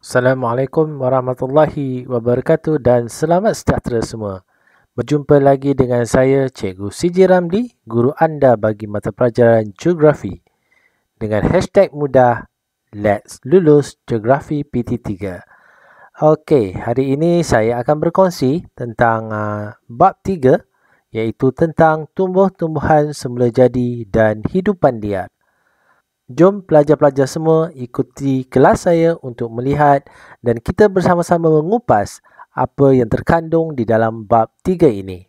Assalamualaikum warahmatullahi wabarakatuh dan selamat sejahtera semua. Berjumpa lagi dengan saya Cikgu CJ Ramli, guru anda bagi mata pelajaran geografi. Dengan hashtag mudah, let's lulus geografi PT3. Okey, hari ini saya akan berkongsi tentang uh, bab 3 iaitu tentang tumbuh-tumbuhan semula jadi dan hidupan liar. Jom pelajar-pelajar semua ikuti kelas saya untuk melihat dan kita bersama-sama mengupas apa yang terkandung di dalam bab tiga ini.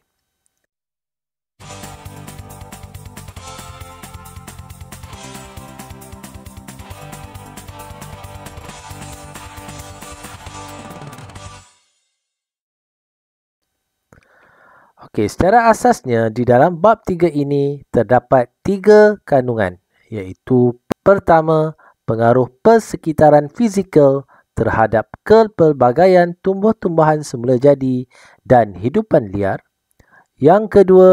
Okey, secara asasnya di dalam bab tiga ini terdapat tiga kandungan iaitu Pertama, pengaruh persekitaran fizikal terhadap kepelbagaian tumbuh-tumbuhan semula jadi dan hidupan liar. Yang kedua,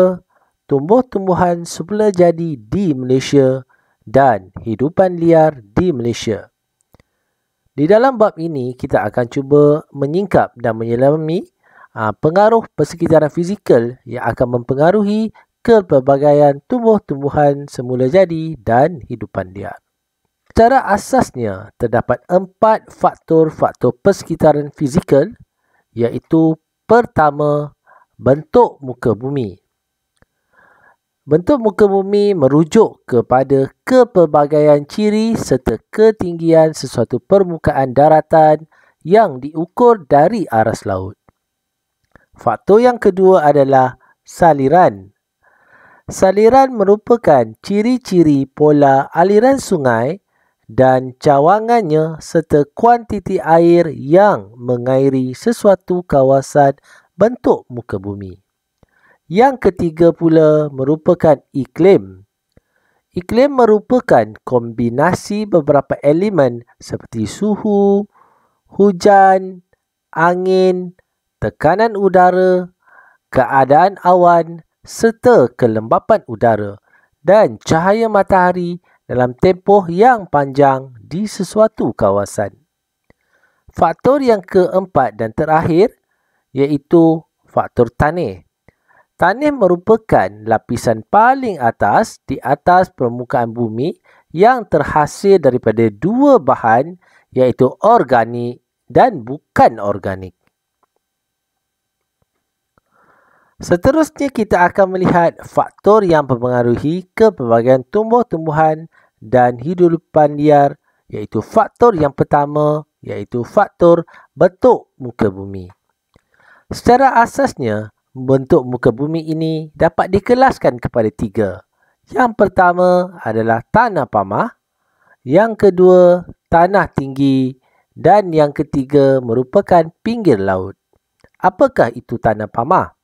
tumbuh-tumbuhan semula jadi di Malaysia dan hidupan liar di Malaysia. Di dalam bab ini, kita akan cuba menyingkap dan menyelami ah, pengaruh persekitaran fizikal yang akan mempengaruhi kepelbagaian tumbuh-tumbuhan semula jadi dan hidupan dia. Secara asasnya, terdapat empat faktor-faktor persekitaran fizikal iaitu pertama, bentuk muka bumi. Bentuk muka bumi merujuk kepada kepelbagaian ciri serta ketinggian sesuatu permukaan daratan yang diukur dari aras laut. Faktor yang kedua adalah saliran Saliran merupakan ciri-ciri pola aliran sungai dan cawangannya serta kuantiti air yang mengairi sesuatu kawasan bentuk muka bumi. Yang ketiga pula merupakan iklim. Iklim merupakan kombinasi beberapa elemen seperti suhu, hujan, angin, tekanan udara, keadaan awan serta kelembapan udara dan cahaya matahari dalam tempoh yang panjang di sesuatu kawasan. Faktor yang keempat dan terakhir iaitu faktor tanah. Tanah merupakan lapisan paling atas di atas permukaan bumi yang terhasil daripada dua bahan iaitu organik dan bukan organik. Seterusnya kita akan melihat faktor yang mempengaruhi kepelbagaian tumbuh-tumbuhan dan hidupan liar iaitu faktor yang pertama iaitu faktor bentuk muka bumi. Secara asasnya, bentuk muka bumi ini dapat dikelaskan kepada tiga. Yang pertama adalah tanah pamah, yang kedua tanah tinggi dan yang ketiga merupakan pinggir laut. Apakah itu tanah pamah?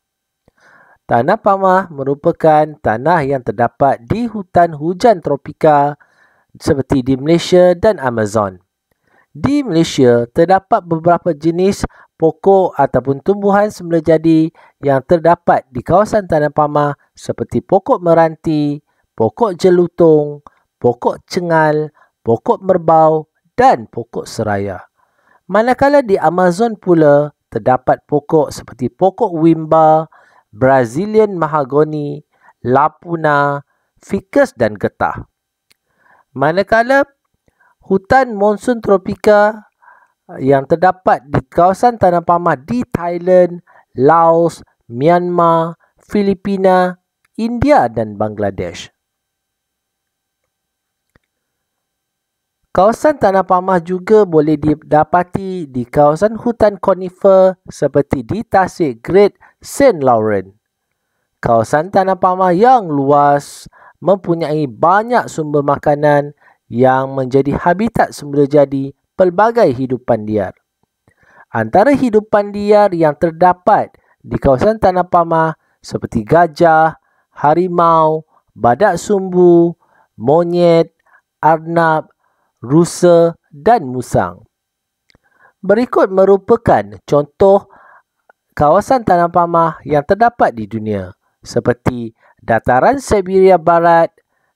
Tanah pamah merupakan tanah yang terdapat di hutan hujan tropika seperti di Malaysia dan Amazon. Di Malaysia, terdapat beberapa jenis pokok ataupun tumbuhan semula jadi yang terdapat di kawasan tanah pamah seperti pokok meranti, pokok jelutong, pokok cengal, pokok merbau dan pokok seraya. Manakala di Amazon pula, terdapat pokok seperti pokok wimba, Brazilian mahogany, lapuna, ficus dan getah. Manakala hutan monsun tropika yang terdapat di kawasan tanah pamah di Thailand, Laos, Myanmar, Filipina, India dan Bangladesh. Kawasan tanah pamah juga boleh didapati di kawasan hutan konifer seperti di Tasik Great St. Lawrence. Kawasan tanah pamah yang luas mempunyai banyak sumber makanan yang menjadi habitat semula jadi pelbagai hidupan liar. Antara hidupan liar yang terdapat di kawasan tanah pamah seperti gajah, harimau, badak sumbu, monyet, arnab rusa dan musang. Berikut merupakan contoh kawasan tanam pamah yang terdapat di dunia seperti dataran Siberia Barat,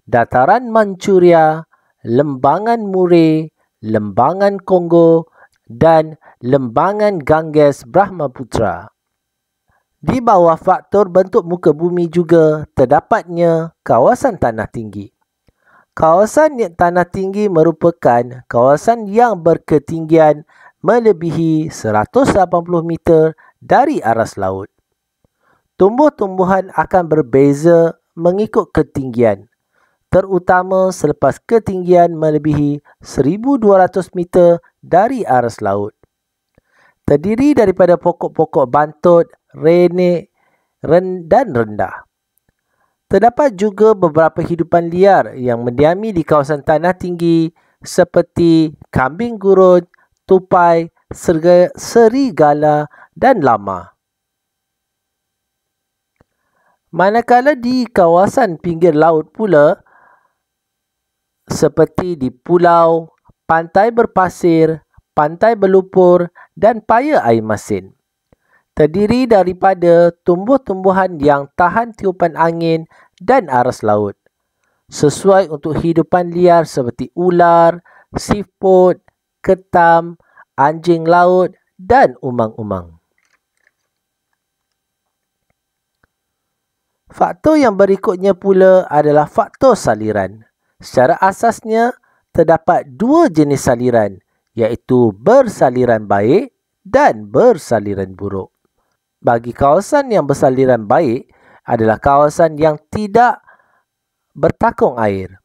dataran Manchuria, lembangan Murray, lembangan Kongo dan lembangan Ganges Brahmaputra. Di bawah faktor bentuk muka bumi juga terdapatnya kawasan tanah tinggi. Kawasan tanah tinggi merupakan kawasan yang berketinggian melebihi 180 meter dari aras laut. Tumbuh-tumbuhan akan berbeza mengikut ketinggian, terutama selepas ketinggian melebihi 1200 meter dari aras laut. Terdiri daripada pokok-pokok bantut, renek, ren dan rendah. Terdapat juga beberapa hidupan liar yang mendiami di kawasan tanah tinggi seperti kambing gurun, tupai, serigala dan lama. Manakala di kawasan pinggir laut pula seperti di pulau, pantai berpasir, pantai berlumpur dan paya air masin terdiri daripada tumbuh-tumbuhan yang tahan tiupan angin dan aras laut. Sesuai untuk hidupan liar seperti ular, siput, ketam, anjing laut dan umang-umang. Faktor yang berikutnya pula adalah faktor saliran. Secara asasnya, terdapat dua jenis saliran iaitu bersaliran baik dan bersaliran buruk bagi kawasan yang bersaliran baik adalah kawasan yang tidak bertakung air.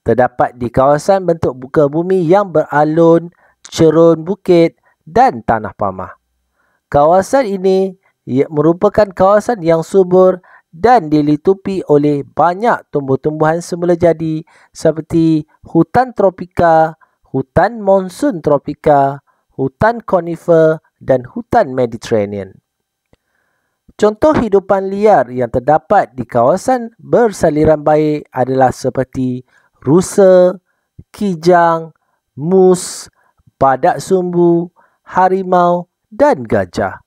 Terdapat di kawasan bentuk buka bumi yang beralun, cerun bukit dan tanah pamah. Kawasan ini merupakan kawasan yang subur dan dilitupi oleh banyak tumbuh-tumbuhan semula jadi seperti hutan tropika, hutan monsun tropika, hutan konifer dan hutan mediterranean. Contoh hidupan liar yang terdapat di kawasan bersaliran baik adalah seperti rusa, kijang, mus, badak sumbu, harimau dan gajah.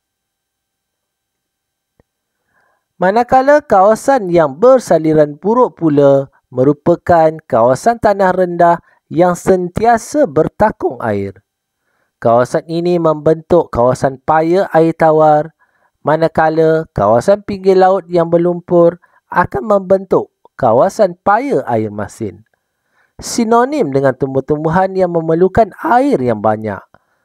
Manakala kawasan yang bersaliran buruk pula merupakan kawasan tanah rendah yang sentiasa bertakung air. Kawasan ini membentuk kawasan paya air tawar, manakala kawasan pinggir laut yang berlumpur akan membentuk kawasan paya air masin. Sinonim dengan tumbuh-tumbuhan yang memerlukan air yang banyak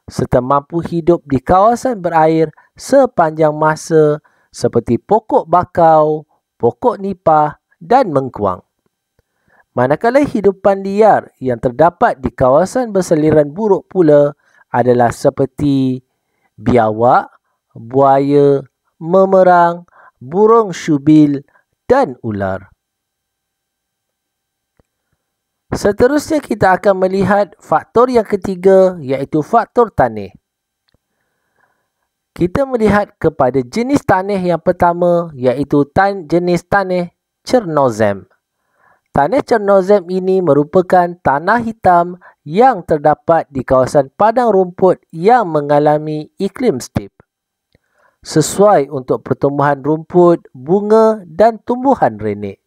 serta mampu hidup di kawasan berair sepanjang masa seperti pokok bakau, pokok nipah dan mengkuang. Manakala hidupan liar yang terdapat di kawasan berseliran buruk pula adalah seperti biawak, buaya, memerang, burung syubil dan ular. Seterusnya kita akan melihat faktor yang ketiga iaitu faktor tanah. Kita melihat kepada jenis tanah yang pertama iaitu tan jenis tanah Chernozem. Tanah Chernozem ini merupakan tanah hitam yang terdapat di kawasan padang rumput yang mengalami iklim steep sesuai untuk pertumbuhan rumput, bunga dan tumbuhan renek.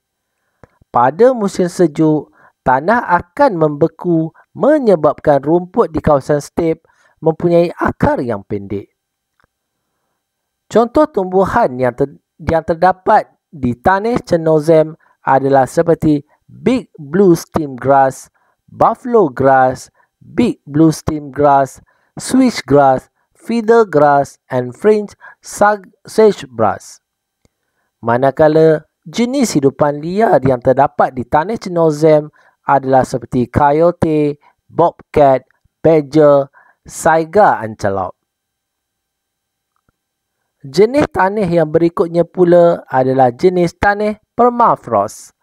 Pada musim sejuk, tanah akan membeku menyebabkan rumput di kawasan step mempunyai akar yang pendek. Contoh tumbuhan yang, ter- yang terdapat di tanah cenozem adalah seperti big blue steam grass, buffalo grass, big blue steam grass, switch grass feather grass and fringe sag- sagebrush. Manakala jenis hidupan liar yang terdapat di tanah Cenozem adalah seperti coyote, bobcat, badger, saiga antelope. Jenis tanah yang berikutnya pula adalah jenis tanah permafrost.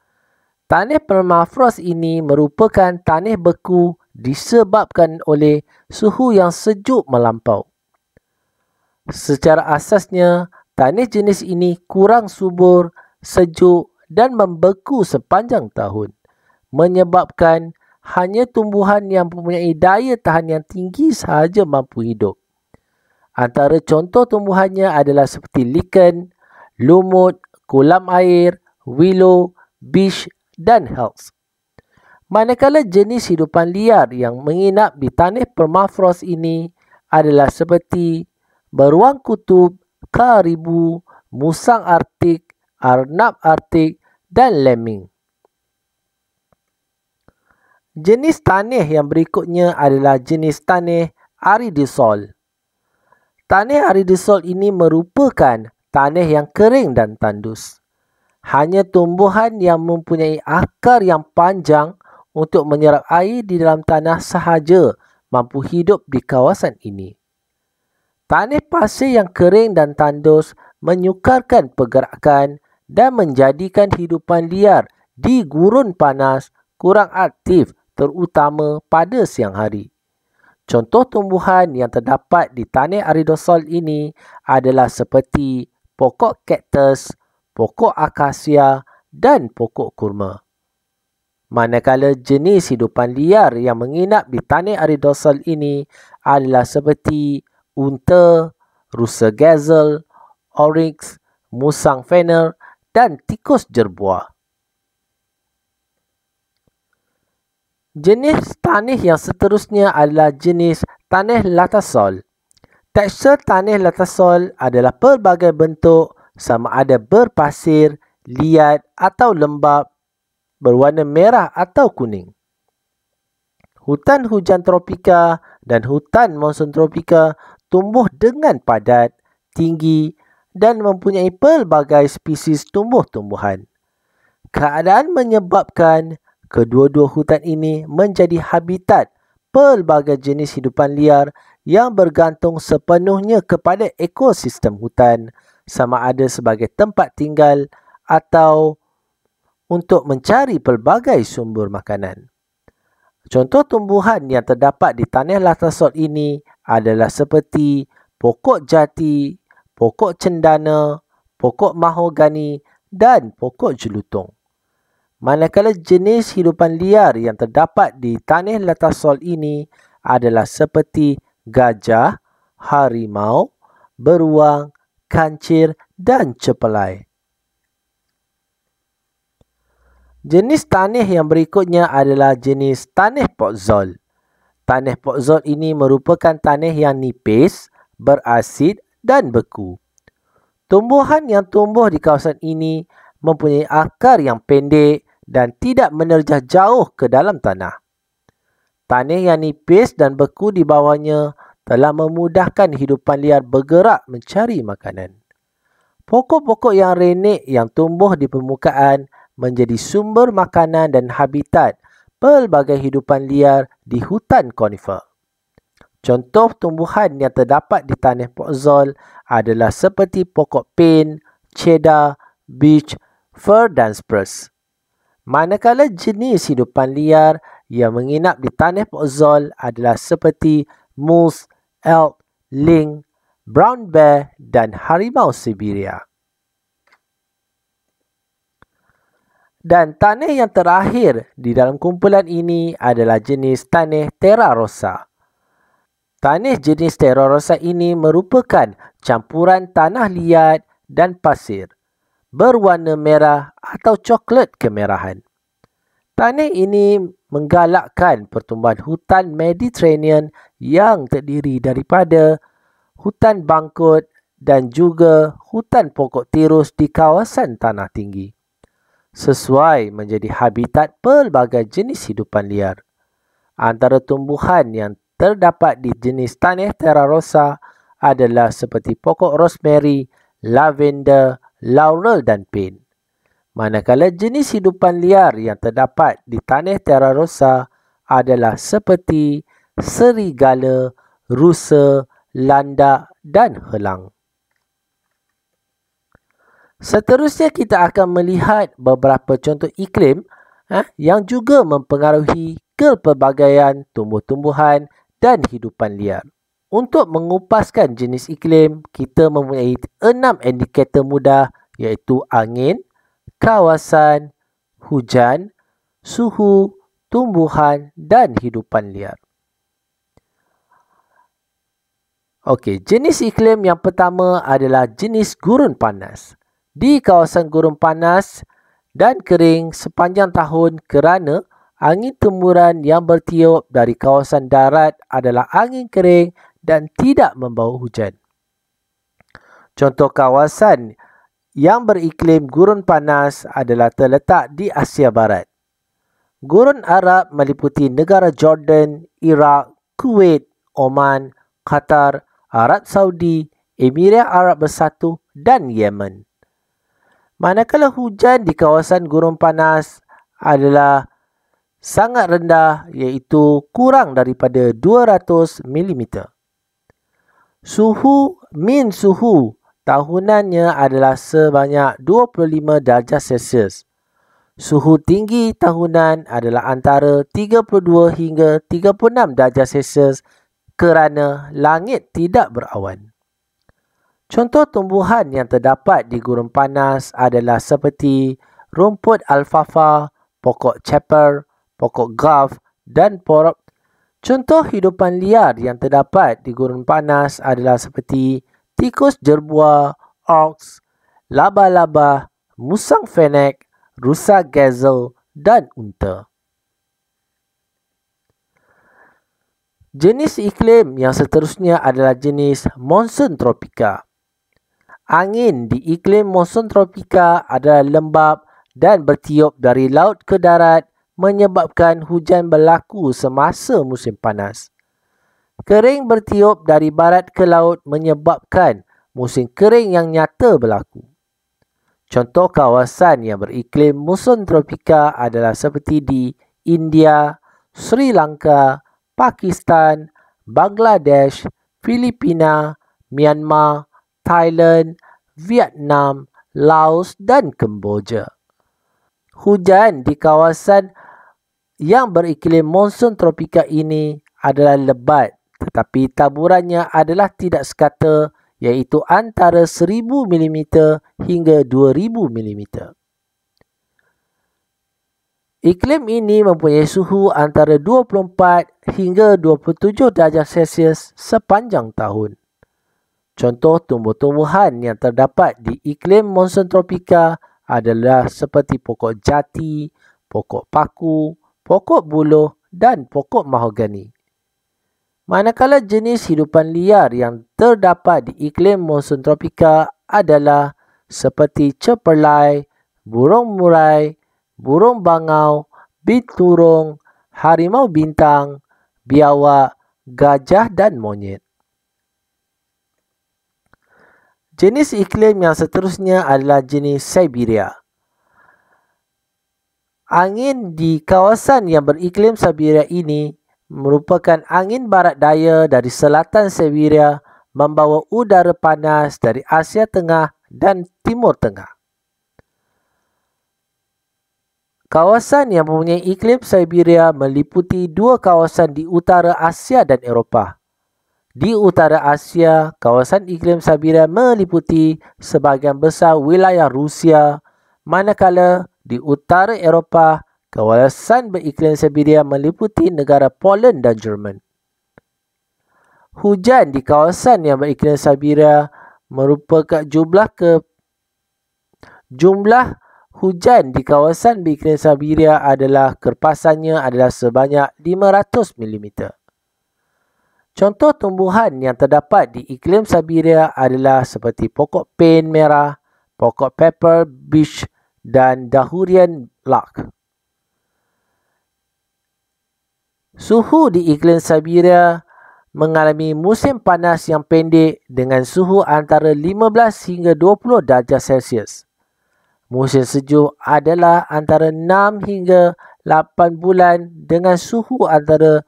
Tanah permafrost ini merupakan tanah beku disebabkan oleh suhu yang sejuk melampau. Secara asasnya, tanah jenis ini kurang subur, sejuk dan membeku sepanjang tahun. Menyebabkan hanya tumbuhan yang mempunyai daya tahan yang tinggi sahaja mampu hidup. Antara contoh tumbuhannya adalah seperti lichen, lumut, kolam air, willow, beech dan health. Manakala jenis hidupan liar yang menginap di tanah permafrost ini adalah seperti beruang kutub, karibu, musang artik, arnab artik dan lemming. Jenis tanah yang berikutnya adalah jenis tanah aridisol. Tanah aridisol ini merupakan tanah yang kering dan tandus. Hanya tumbuhan yang mempunyai akar yang panjang untuk menyerap air di dalam tanah sahaja mampu hidup di kawasan ini. Tanah pasir yang kering dan tandus menyukarkan pergerakan dan menjadikan hidupan liar di gurun panas kurang aktif terutama pada siang hari. Contoh tumbuhan yang terdapat di tanah aridosol ini adalah seperti pokok kaktus, pokok akasia dan pokok kurma. Manakala jenis hidupan liar yang menginap di tanah aridosol ini adalah seperti unta, rusa gazelle, oryx, musang fennel dan tikus jerboa. Jenis tanah yang seterusnya adalah jenis tanah latasol. Tekstur tanah latasol adalah pelbagai bentuk sama ada berpasir, liat atau lembap, berwarna merah atau kuning. Hutan hujan tropika dan hutan monsun tropika tumbuh dengan padat, tinggi dan mempunyai pelbagai spesies tumbuh-tumbuhan. Keadaan menyebabkan kedua-dua hutan ini menjadi habitat pelbagai jenis hidupan liar yang bergantung sepenuhnya kepada ekosistem hutan sama ada sebagai tempat tinggal atau untuk mencari pelbagai sumber makanan. Contoh tumbuhan yang terdapat di tanah Latasot ini adalah seperti pokok jati, pokok cendana, pokok mahogani dan pokok jelutong. Manakala jenis hidupan liar yang terdapat di tanah Latasol ini adalah seperti gajah, harimau, beruang, kancir dan cepelai. Jenis tanah yang berikutnya adalah jenis tanah pokzol. Tanah pokzol ini merupakan tanah yang nipis, berasid dan beku. Tumbuhan yang tumbuh di kawasan ini mempunyai akar yang pendek dan tidak menerjah jauh ke dalam tanah. Tanah yang nipis dan beku di bawahnya telah memudahkan hidupan liar bergerak mencari makanan. Pokok-pokok yang renek yang tumbuh di permukaan menjadi sumber makanan dan habitat pelbagai hidupan liar di hutan konifer. Contoh tumbuhan yang terdapat di tanah Pozol adalah seperti pokok pin, cedar, beech, fir dan spruce. Manakala jenis hidupan liar yang menginap di tanah Pozol adalah seperti moose, elk, ling, brown bear dan harimau Siberia. Dan tanah yang terakhir di dalam kumpulan ini adalah jenis tanah Terra Rosa. Tanah jenis Terra Rosa ini merupakan campuran tanah liat dan pasir berwarna merah atau coklat kemerahan. Tanah ini menggalakkan pertumbuhan hutan Mediterranean yang terdiri daripada hutan bangkut dan juga hutan pokok tirus di kawasan tanah tinggi sesuai menjadi habitat pelbagai jenis hidupan liar. Antara tumbuhan yang terdapat di jenis tanah Terra Rosa adalah seperti pokok rosemary, lavender, laurel dan pin. Manakala jenis hidupan liar yang terdapat di tanah Terra Rosa adalah seperti serigala, rusa, landak dan helang. Seterusnya kita akan melihat beberapa contoh iklim eh, yang juga mempengaruhi kepelbagaian tumbuh-tumbuhan dan hidupan liar. Untuk mengupaskan jenis iklim, kita mempunyai enam indikator mudah iaitu angin, kawasan, hujan, suhu, tumbuhan dan hidupan liar. Okey, jenis iklim yang pertama adalah jenis gurun panas di kawasan gurun panas dan kering sepanjang tahun kerana angin temburan yang bertiup dari kawasan darat adalah angin kering dan tidak membawa hujan. Contoh kawasan yang beriklim gurun panas adalah terletak di Asia Barat. Gurun Arab meliputi negara Jordan, Iraq, Kuwait, Oman, Qatar, Arab Saudi, Emiria Arab Bersatu dan Yemen. Manakala hujan di kawasan gurun panas adalah sangat rendah iaitu kurang daripada 200 mm. Suhu min suhu tahunannya adalah sebanyak 25 darjah Celsius. Suhu tinggi tahunan adalah antara 32 hingga 36 darjah Celsius kerana langit tidak berawan. Contoh tumbuhan yang terdapat di gurun panas adalah seperti rumput alfafa, pokok chepper, pokok guav dan porok. Contoh hidupan liar yang terdapat di gurun panas adalah seperti tikus jerbua, orks, laba-laba, musang fenek, rusa gazelle dan unta. Jenis iklim yang seterusnya adalah jenis monsun tropika. Angin di iklim monsun tropika adalah lembap dan bertiup dari laut ke darat menyebabkan hujan berlaku semasa musim panas. Kering bertiup dari barat ke laut menyebabkan musim kering yang nyata berlaku. Contoh kawasan yang beriklim musim tropika adalah seperti di India, Sri Lanka, Pakistan, Bangladesh, Filipina, Myanmar, Thailand, Vietnam, Laos dan Kemboja. Hujan di kawasan yang beriklim monsun tropika ini adalah lebat tetapi taburannya adalah tidak sekata iaitu antara 1000 mm hingga 2000 mm. Iklim ini mempunyai suhu antara 24 hingga 27 darjah Celsius sepanjang tahun. Contoh tumbuh-tumbuhan yang terdapat di iklim monsun tropika adalah seperti pokok jati, pokok paku, pokok buluh dan pokok mahogani. Manakala jenis hidupan liar yang terdapat di iklim monsun tropika adalah seperti cepelai, burung murai, burung bangau, biturung, harimau bintang, biawak, gajah dan monyet. Jenis iklim yang seterusnya adalah jenis Siberia. Angin di kawasan yang beriklim Siberia ini merupakan angin barat daya dari selatan Siberia membawa udara panas dari Asia Tengah dan Timur Tengah. Kawasan yang mempunyai iklim Siberia meliputi dua kawasan di utara Asia dan Eropah di utara Asia, kawasan iklim Siberia meliputi sebahagian besar wilayah Rusia, manakala di utara Eropah, kawasan beriklim Siberia meliputi negara Poland dan Jerman. Hujan di kawasan yang beriklim Siberia merupakan jumlah ke jumlah hujan di kawasan beriklim Siberia adalah kerpasannya adalah sebanyak 500 mm. Contoh tumbuhan yang terdapat di iklim Siberia adalah seperti pokok pain merah, pokok pepper beech dan dahurian lark. Suhu di iklim Siberia mengalami musim panas yang pendek dengan suhu antara 15 hingga 20 darjah Celsius. Musim sejuk adalah antara 6 hingga 8 bulan dengan suhu antara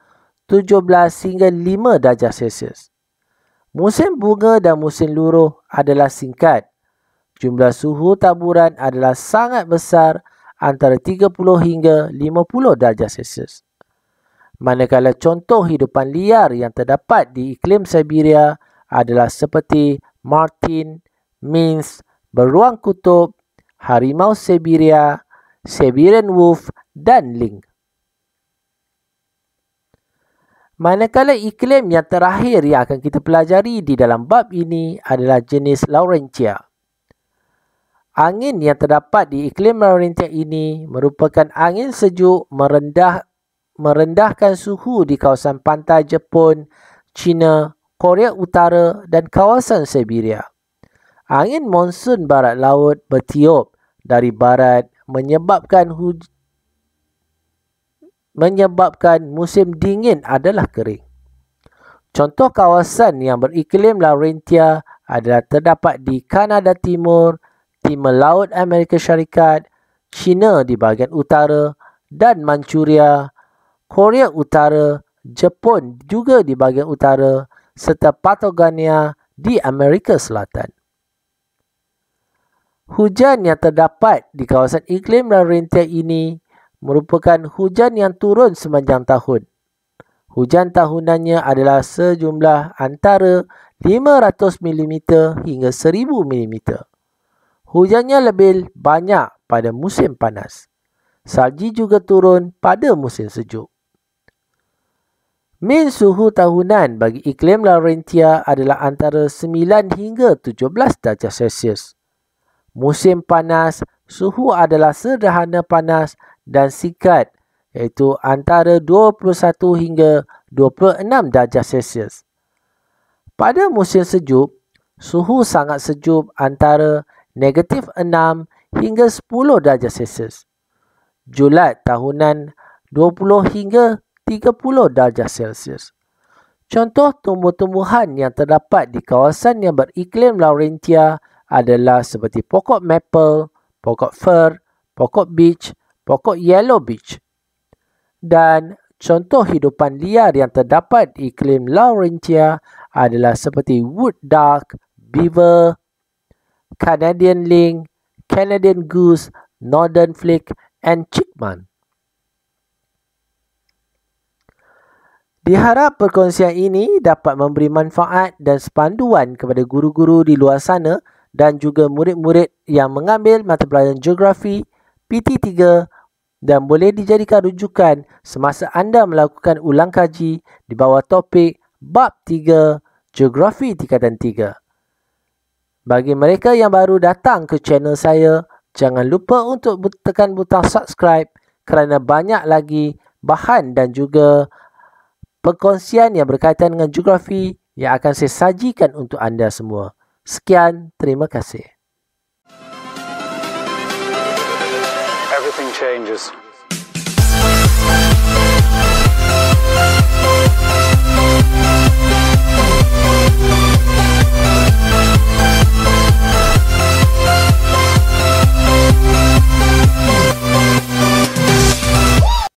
17 hingga 5 darjah Celsius. Musim bunga dan musim luruh adalah singkat. Jumlah suhu taburan adalah sangat besar antara 30 hingga 50 darjah Celsius. Manakala contoh hidupan liar yang terdapat di iklim Siberia adalah seperti martin, minks, beruang kutub, harimau Siberia, Siberian wolf dan lynx. Manakala iklim yang terakhir yang akan kita pelajari di dalam bab ini adalah jenis Laurentia. Angin yang terdapat di iklim Laurentia ini merupakan angin sejuk merendah merendahkan suhu di kawasan pantai Jepun, China, Korea Utara dan kawasan Siberia. Angin monsun barat laut bertiup dari barat menyebabkan hujan menyebabkan musim dingin adalah kering. Contoh kawasan yang beriklim Laurentia adalah terdapat di Kanada Timur, Timur Laut Amerika Syarikat, China di bahagian utara dan Manchuria, Korea Utara, Jepun juga di bahagian utara serta Patagonia di Amerika Selatan. Hujan yang terdapat di kawasan iklim Laurentia ini merupakan hujan yang turun sepanjang tahun. Hujan tahunannya adalah sejumlah antara 500 mm hingga 1000 mm. Hujannya lebih banyak pada musim panas. Salji juga turun pada musim sejuk. Min suhu tahunan bagi iklim Laurentia adalah antara 9 hingga 17 darjah Celsius. Musim panas, suhu adalah sederhana panas dan sikat iaitu antara 21 hingga 26 darjah Celsius. Pada musim sejuk, suhu sangat sejuk antara negatif 6 hingga 10 darjah Celsius. Julat tahunan 20 hingga 30 darjah Celsius. Contoh tumbuh-tumbuhan yang terdapat di kawasan yang beriklim Laurentia adalah seperti pokok maple, pokok fir, pokok beech, pokok yellow beech dan contoh hidupan liar yang terdapat di iklim Laurentia adalah seperti wood duck, beaver, Canadian Lynx, Canadian goose, northern flick and chickman. Diharap perkongsian ini dapat memberi manfaat dan sepanduan kepada guru-guru di luar sana dan juga murid-murid yang mengambil mata pelajaran geografi PT3 dan boleh dijadikan rujukan semasa anda melakukan ulang kaji di bawah topik bab 3 geografi tingkatan 3. Bagi mereka yang baru datang ke channel saya, jangan lupa untuk tekan butang subscribe kerana banyak lagi bahan dan juga perkongsian yang berkaitan dengan geografi yang akan saya sajikan untuk anda semua. Sekian, terima kasih. changes.